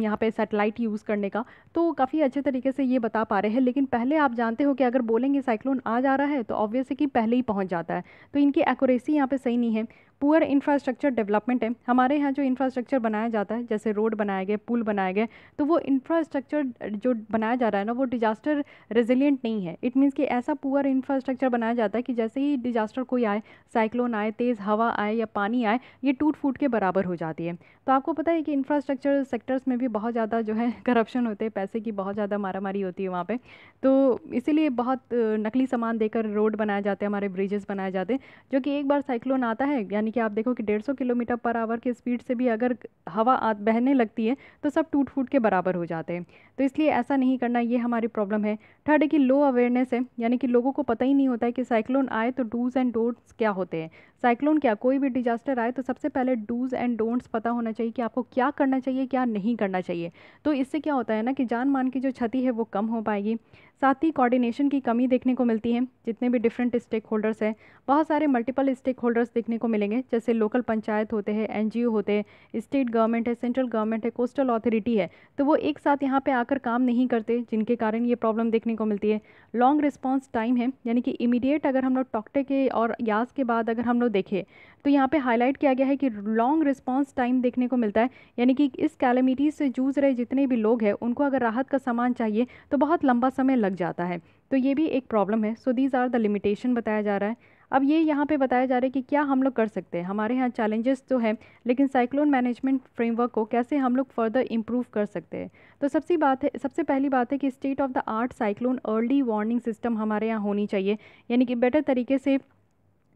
यहाँ पे सैटेलाइट यूज़ करने का तो काफ़ी अच्छे तरीके से ये बता पा रहे हैं लेकिन पहले आप जानते हो कि अगर बोलेंगे साइक्लोन आ जा रहा है तो ऑब्वियस है कि पहले ही पहुँच जाता है तो इनकी एकोरेसी यहाँ पर सही नहीं है पुअर इंफ्रास्ट्रक्चर डेवलपमेंट है हमारे यहाँ जो इंफ्रास्ट्रक्चर बनाया जाता है जैसे रोड बनाए गए पुल बनाए गए तो वो इंफ्रास्ट्रक्चर जो बनाया जा रहा है ना वो डिजास्टर रेजिलियंट नहीं है इट मीन्स कि ऐसा पुअर इंफ्रास्ट्रक्चर बनाया जाता है कि जैसे ही डिजास्टर कोई आए साइक्लोन आए तेज़ हवा आए या पानी आए ये टूट फूट के बराबर हो जाती है तो आपको पता है कि इंफ्रास्ट्रक्चर सेक्टर्स में भी बहुत ज़्यादा जो है करप्शन होते हैं पैसे की बहुत ज़्यादा मारामारी होती है वहाँ पर तो इसीलिए बहुत नकली सामान देकर रोड बनाए जाते हैं हमारे ब्रिजेस बनाए जाते हैं जो कि एक बार साइक्लोन आता है यानी यानी कि आप देखो कि 150 किलोमीटर पर आवर की स्पीड से भी अगर हवा बहने लगती है तो सब टूट फूट के बराबर हो जाते हैं तो इसलिए ऐसा नहीं करना ये हमारी प्रॉब्लम है थर्ड है कि लो अवेयरनेस है यानी कि लोगों को पता ही नहीं होता है कि साइक्लोन आए तो डूज़ एंड डोंट्स क्या होते हैं साइक्लोन क्या कोई भी डिजास्टर आए तो सबसे पहले डूज़ एंड डोंट्स पता होना चाहिए कि आपको क्या करना चाहिए क्या नहीं करना चाहिए तो इससे क्या होता है ना कि जान मान की जो क्षति है वो कम हो पाएगी साथ ही कोऑर्डिनेशन की कमी देखने को मिलती है जितने भी डिफरेंट स्टेक होल्डर्स हैं बहुत सारे मल्टीपल स्टेक होल्डर्स देखने को मिलेंगे जैसे लोकल पंचायत होते हैं एन होते हैं स्टेट गवर्नमेंट है सेंट्रल गवर्नमेंट है कोस्टल अथॉरिटी है तो वो एक साथ यहाँ पर आकर काम नहीं करते जिनके कारण ये प्रॉब्लम देखने को मिलती है लॉन्ग रिस्पॉन्स टाइम है यानी कि इमीडिएट अगर हम लोग टॉक्टे के और यास के बाद अगर हम लोग देखें तो यहाँ पे हाईलाइट किया गया है कि लॉन्ग रिस्पॉन्स टाइम देखने को मिलता है यानी कि इस कैलमिटी से जूझ रहे जितने भी लोग हैं उनको अगर राहत का सामान चाहिए तो बहुत लंबा समय लग जाता है तो ये भी एक प्रॉब्लम है so these are the limitation बताया जा रहा है अब ये यहाँ पे बताया जा रहा है कि क्या हम लोग कर सकते हैं हमारे यहाँ चैलेंजेस तो हैं लेकिन साइक्लोन मैनेजमेंट फ्रेमवर्क को कैसे हम लोग फर्दर इम्प्रूव कर सकते हैं तो सबसे बात है सबसे पहली बात है कि state of the art cyclone early warning system हमारे यहाँ होनी चाहिए यानी कि बेटर तरीके से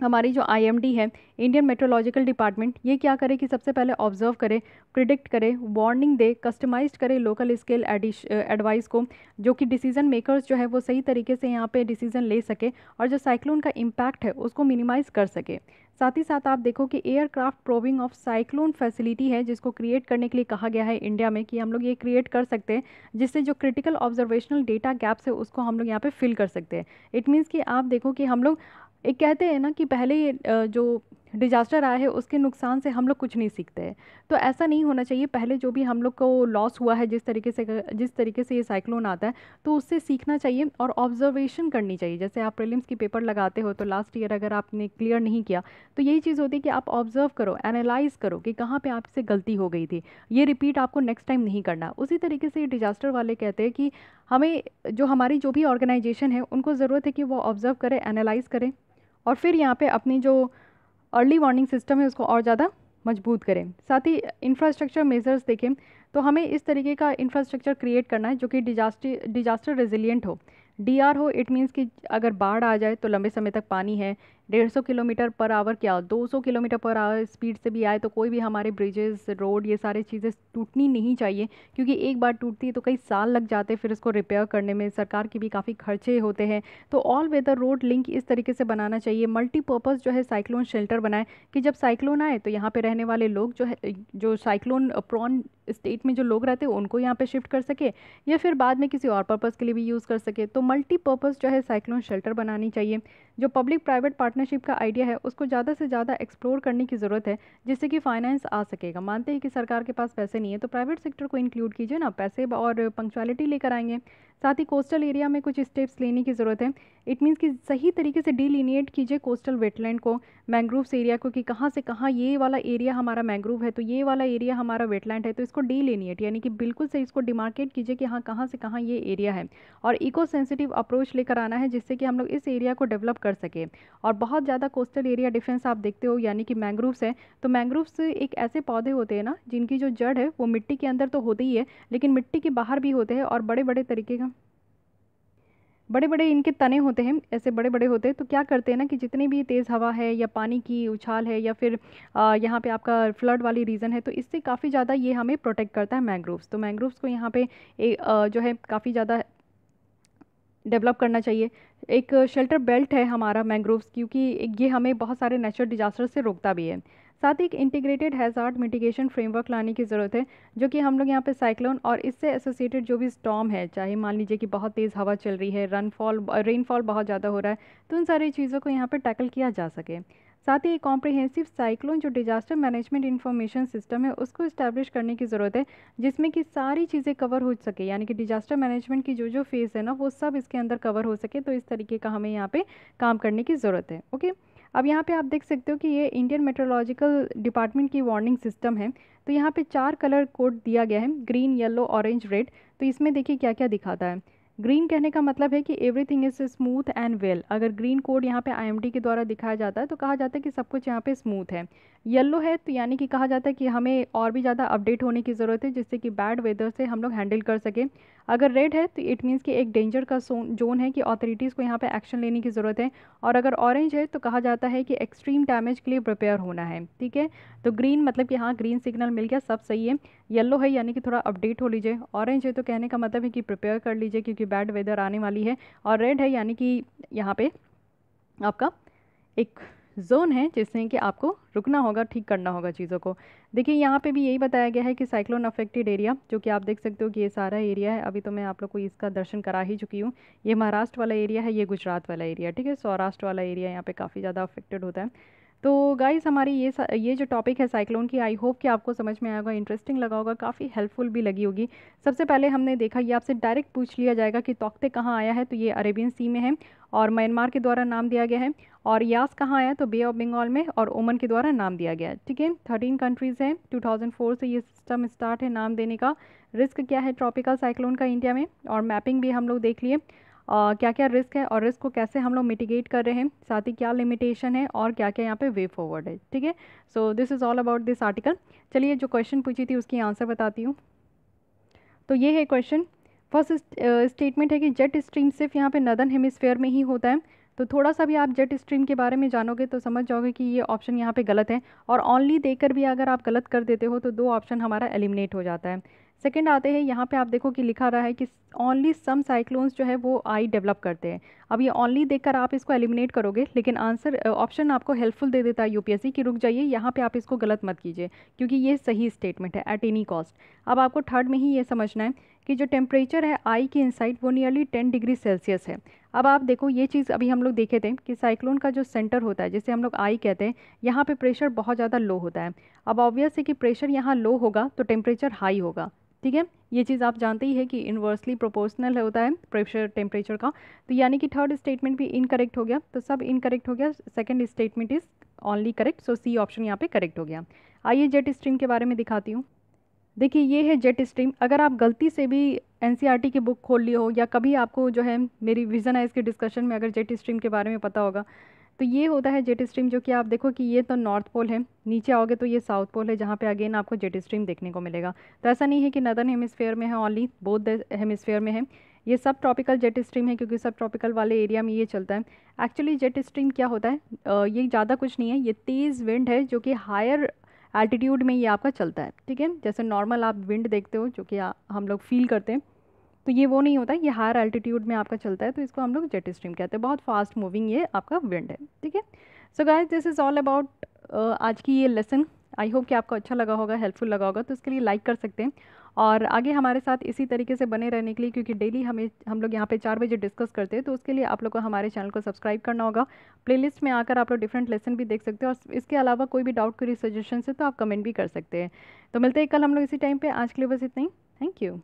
हमारी जो आईएमडी है इंडियन मेट्रोलॉजिकल डिपार्टमेंट ये क्या करे कि सबसे पहले ऑब्जर्व करे प्रिडिक्ट करे वार्निंग दे कस्टमाइज करे लोकल स्केल एडवाइस को जो कि डिसीजन मेकर्स जो है वो सही तरीके से यहाँ पे डिसीजन ले सके और जो साइक्लोन का इम्पैक्ट है उसको मिनिमाइज़ कर सके साथ ही साथ आप देखो कि aircraft proving of cyclone facility है जिसको क्रिएट करने के लिए कहा गया है इंडिया में कि हम लोग ये क्रिएट कर सकते हैं जिससे जो क्रिटिकल ऑब्जर्वेशनल डेटा गैप्स है उसको हम लोग यहाँ पे फिल कर सकते हैं इट मीन्स कि आप देखो कि हम लोग एक कहते हैं ना कि पहले जो डिजास्टर आया है उसके नुकसान से हम लोग कुछ नहीं सीखते हैं तो ऐसा नहीं होना चाहिए पहले जो भी हम लोग को लॉस हुआ है जिस तरीके से जिस तरीके से ये साइक्लोन आता है तो उससे सीखना चाहिए और ऑब्जर्वेशन करनी चाहिए जैसे आप प्रीलिम्स की पेपर लगाते हो तो लास्ट ईयर अगर आपने क्लियर नहीं किया तो यही चीज़ होती है कि आप ऑब्जर्व करो एनालाइज़ करो कि कहाँ पर आपसे गलती हो गई थी ये रिपीट आपको नेक्स्ट टाइम नहीं करना उसी तरीके से ये डिजास्टर वाले कहते हैं कि हमें जो हमारी जो भी ऑर्गेनाइजेशन है उनको ज़रूरत है कि वो ऑब्ज़र्व करें एनालाइज़ करें और फिर यहाँ पे अपनी जो अर्ली वार्निंग सिस्टम है उसको और ज़्यादा मजबूत करें साथ ही इंफ्रास्ट्रक्चर मेजर्स देखें तो हमें इस तरीके का इंफ्रास्ट्रक्चर क्रिएट करना है जो कि डिजास्टर डिजास्टर रेजिलियंट हो डी हो इट मीन्स कि अगर बाढ़ आ जाए तो लंबे समय तक पानी है डेढ़ सौ किलोमीटर पर आवर क्या दो सौ किलोमीटर पर आवर स्पीड से भी आए तो कोई भी हमारे ब्रिजेस रोड ये सारी चीज़ें टूटनी नहीं चाहिए क्योंकि एक बार टूटती है तो कई साल लग जाते हैं फिर इसको रिपेयर करने में सरकार के भी काफ़ी खर्चे होते हैं तो ऑल वेदर रोड लिंक इस तरीके से बनाना चाहिए मल्टीपर्पज़ जो है साइक्लोन शेल्टर बनाए कि जब साइक्लोन आए तो यहाँ पर रहने वाले लोग जो है जो साइक्लोन प्रॉन स्टेट में जो लोग रहते हैं उनको यहाँ पे शिफ्ट कर सके या फिर बाद में किसी और पर्पज़ के लिए भी यूज़ कर सके तो मल्टीपर्पज़ जो है साइक्लोन शेल्टर बनानी चाहिए जो पब्लिक प्राइवेट पार्टनरशिप का आइडिया है उसको ज़्यादा से ज़्यादा एक्सप्लोर करने की ज़रूरत है जिससे कि फाइनेंस आ सकेगा मानते हैं कि सरकार के पास पैसे नहीं है तो प्राइवेट सेक्टर को इंक्लूड कीजिए ना पैसे और पंक्चुअलिटी लेकर आएंगे साथ ही कोस्टल एरिया में कुछ स्टेप्स लेने की ज़रूरत है इट मीन्स कि सही तरीके से डीलिनिएट कीजिए कोस्टल वेटलैंड को मैंग्रोव्स एरिया को कि कहाँ से कहाँ ये वाला एरिया हमारा मैंग्रोव है तो ये वाला एरिया हमारा वेटलैंड है तो इसको डीलिनिएट यानी कि बिल्कुल से इसको डिमार्केट कीजिए कि हाँ कहाँ से कहाँ ये एरिया है और इको सेंसिटिव अप्रोच लेकर आना है जिससे कि हम लोग इस एरिया को डेवलप कर कर सके और बहुत ज़्यादा कोस्टल एरिया डिफेंस आप देखते हो यानी कि मैंग्रोव्स हैं तो मैंग्रोव्स एक ऐसे पौधे होते हैं ना जिनकी जो जड़ है वो मिट्टी के अंदर तो होती ही है लेकिन मिट्टी के बाहर भी होते हैं और बड़े बड़े तरीके का बड़े बड़े इनके तने होते हैं ऐसे बड़े बड़े होते हैं तो क्या करते हैं ना कि जितनी भी तेज़ हवा है या पानी की उछाल है या फिर यहाँ पे आपका फ्लड वाली रीज़न है तो इससे काफ़ी ज़्यादा ये हमें प्रोटेक्ट करता है मैंग्रोव्स तो मैंग्रोव्स को यहाँ पे ए, आ, जो है काफ़ी ज़्यादा डेवलप करना चाहिए एक शेल्टर बेल्ट है हमारा मैंग्रोव्स क्योंकि ये हमें बहुत सारे नेचुरल डिजास्टर से रोकता भी है साथ ही एक इंटीग्रेटेड हैज़ार्ड मिटिगेशन फ्रेमवर्क लाने की ज़रूरत है जो कि हम लोग यहाँ पे साइक्लोन और इससे एसोसिएटेड जो भी स्टॉम है चाहे मान लीजिए कि बहुत तेज़ हवा चल रही है रनफॉल रेनफॉल बहुत ज़्यादा हो रहा है तो उन सारी चीज़ों को यहाँ पर टैकल किया जा सके साथ ही एक कॉम्प्रिहेंसिव साइक्लोन जो डिजास्टर मैनेजमेंट इन्फॉर्मेशन सिस्टम है उसको इस्टेब्लिश करने की ज़रूरत है जिसमें कि सारी चीज़ें कवर हो सके यानी कि डिजास्टर मैनेजमेंट की जो जो फेज़ है ना वो सब इसके अंदर कवर हो सके तो इस तरीके का हमें यहाँ पर काम करने की ज़रूरत है ओके अब यहाँ पे आप देख सकते हो कि ये इंडियन मेट्रोलॉजिकल डिपार्टमेंट की वार्निंग सिस्टम है तो यहाँ पे चार कलर कोड दिया गया है ग्रीन येलो ऑरेंज रेड तो इसमें देखिए क्या क्या दिखाता है ग्रीन कहने का मतलब है कि everything is smooth and well अगर ग्रीन कोड यहाँ पे आईएमडी के द्वारा दिखाया जाता है तो कहा जाता है कि सब कुछ यहाँ पे स्मूथ है येलो है तो यानी कि कहा जाता है कि हमें और भी ज़्यादा अपडेट होने की ज़रूरत है जिससे कि बैड वेदर से हम लोग हैंडल कर सकें अगर रेड है तो इट मीन्स कि एक डेंजर का जोन है कि अथॉरिटीज़ को यहाँ पे एक्शन लेने की ज़रूरत है और अगर ऑरेंज है तो कहा जाता है कि एक्सट्रीम डैमेज के लिए प्रिपेयर होना है ठीक है तो ग्रीन मतलब कि हाँ ग्रीन सिग्नल मिल गया सब सही है येलो है यानी कि थोड़ा अपडेट हो लीजिए ऑरेंज है तो कहने का मतलब है कि प्रिपेयर कर लीजिए क्योंकि बैड वेदर आने वाली है और रेड है यानी कि यहाँ पर आपका एक जोन है जिसमें कि आपको रुकना होगा ठीक करना होगा चीज़ों को देखिए यहाँ पे भी यही बताया गया है कि साइक्लोन अफेक्टेड एरिया जो कि आप देख सकते हो कि ये सारा एरिया है अभी तो मैं आप लोग को इसका दर्शन करा ही चुकी हूँ ये महाराष्ट्र वाला एरिया है ये गुजरात वाला एरिया ठीक है सौराष्ट्र वाला एरिया यहाँ पर काफ़ी ज़्यादा अफेक्टेड होता है तो गाइस हमारी ये ये जो टॉपिक है साइक्लोन की आई होप कि आपको समझ में आएगा इंटरेस्टिंग लगा होगा काफ़ी हेल्पफुल भी लगी होगी सबसे पहले हमने देखा ये आपसे डायरेक्ट पूछ लिया जाएगा कि तोखते कहाँ आया है तो ये अरेबियन सी में है और म्यांमार के द्वारा नाम दिया गया है और यास कहाँ आया तो बे ऑफ बंगाल में और ओमन के द्वारा नाम दिया गया ठीक है थर्टीन कंट्रीज़ हैं 2004 से ये सिस्टम स्टार्ट है नाम देने का रिस्क क्या है ट्रॉपिकल साइक्लोन का इंडिया में और मैपिंग भी हम लोग देख लिए क्या क्या रिस्क है और रिस्क को कैसे हम लोग मिटिगेट कर रहे हैं साथ ही क्या लिमिटेशन है और क्या क्या यहाँ पे वे फॉरवर्ड है ठीक है so this is all about this article चलिए जो क्वेश्चन पूछी थी उसकी आंसर बताती हूँ तो ये है क्वेश्चन फर्स्ट स्टेटमेंट है कि जेट स्ट्रीम सिर्फ यहाँ पे नदन हेमिसफेयर में ही होता है तो थोड़ा सा भी आप जेट स्ट्रीम के बारे में जानोगे तो समझ जाओगे कि ये ऑप्शन यहाँ पे गलत है और ऑनली देकर भी अगर आप गलत कर देते हो तो दो ऑप्शन हमारा एलिमिनेट हो जाता है सेकेंड आते हैं यहाँ पे आप देखो कि लिखा रहा है कि ऑनली सम साइक्लोन्स जो है वो आई डेवलप करते हैं अब ये ऑनली देखकर आप इसको एलिमिनेट करोगे लेकिन आंसर ऑप्शन आपको हेल्पफुल दे देता है यूपीएससी कि रुक जाइए यहाँ पे आप इसको गलत मत कीजिए क्योंकि ये सही स्टेटमेंट है एट एनी कॉस्ट अब आपको थर्ड में ही ये समझना है कि जो टेम्परेचर है आई के इनसाइड वो नियरली टेन डिग्री सेल्सियस है अब आप देखो ये चीज़ अभी हम लोग देखे थे कि साइक्लोन का जो सेंटर होता है जिसे हम लोग आई कहते हैं यहाँ पे प्रेशर बहुत ज़्यादा लो होता है अब ऑब्वियस है कि प्रेशर यहाँ लो होगा तो टेम्परेचर हाई होगा ठीक है ये चीज़ आप जानते ही है कि इन्वर्सली प्रोपोर्शनल होता है प्रेशर टेम्परेचर का तो यानी कि थर्ड स्टेटमेंट भी इनकरेक्ट हो गया तो सब इनकरेक्ट हो गया second statement is only correct so C option यहाँ पे करेक्ट हो गया आइए जेट स्ट्रीम के बारे में दिखाती हूँ देखिए ये है जेट स्ट्रीम अगर आप गलती से भी एन e की बुक खोल ली हो या कभी आपको जो है मेरी विज़न है इसके डिस्कशन में अगर जेट स्ट्रीम के बारे में पता होगा तो ये होता है जेट स्ट्रीम जो कि आप देखो कि ये तो नॉर्थ पोल है नीचे आओगे तो ये साउथ पोल है जहाँ पे अगेन आपको जेट स्ट्रीम देखने को मिलेगा तो ऐसा नहीं है कि नदर्न हेमिसफेयर में है ऑनली बोथ हेमिसफेयर में है ये सब ट्रॉपिकल जेट स्ट्रीम है क्योंकि सब ट्रॉपिकल वाले एरिया में ये चलता है एक्चुअली जेट स्ट्रीम क्या होता है ये ज़्यादा कुछ नहीं है ये तेज़ विंड है जो कि हायर एल्टीट्यूड में ये आपका चलता है ठीक है जैसे नॉर्मल आप विंड देखते हो जो कि हम लोग फील करते हैं तो ये वो नहीं होता ये हायर एल्टीट्यूड में आपका चलता है तो इसको हम लोग जेट स्ट्रीम कहते हैं बहुत फास्ट मूविंग ये आपका विंड है ठीक है so guys this is all about आज की ये लेसन आई होप कि आपको अच्छा लगा होगा हेल्पफुल लगा होगा तो इसके लिए लाइक कर सकते हैं और आगे हमारे साथ इसी तरीके से बने रहने के लिए क्योंकि डेली हमें हम लोग यहाँ पे चार बजे डिस्कस करते हैं तो उसके लिए आप लोग को हमारे चैनल को सब्सक्राइब करना होगा प्लेलिस्ट में आकर आप लोग डिफरेंट लेसन भी देख सकते हो और इसके अलावा कोई भी डाउट क्यूरी सजेशन है तो आप कमेंट भी कर सकते हैं तो मिलते हैं कल हम लोग इसी टाइम पर आज के लिए बस इतना ही थैंक यू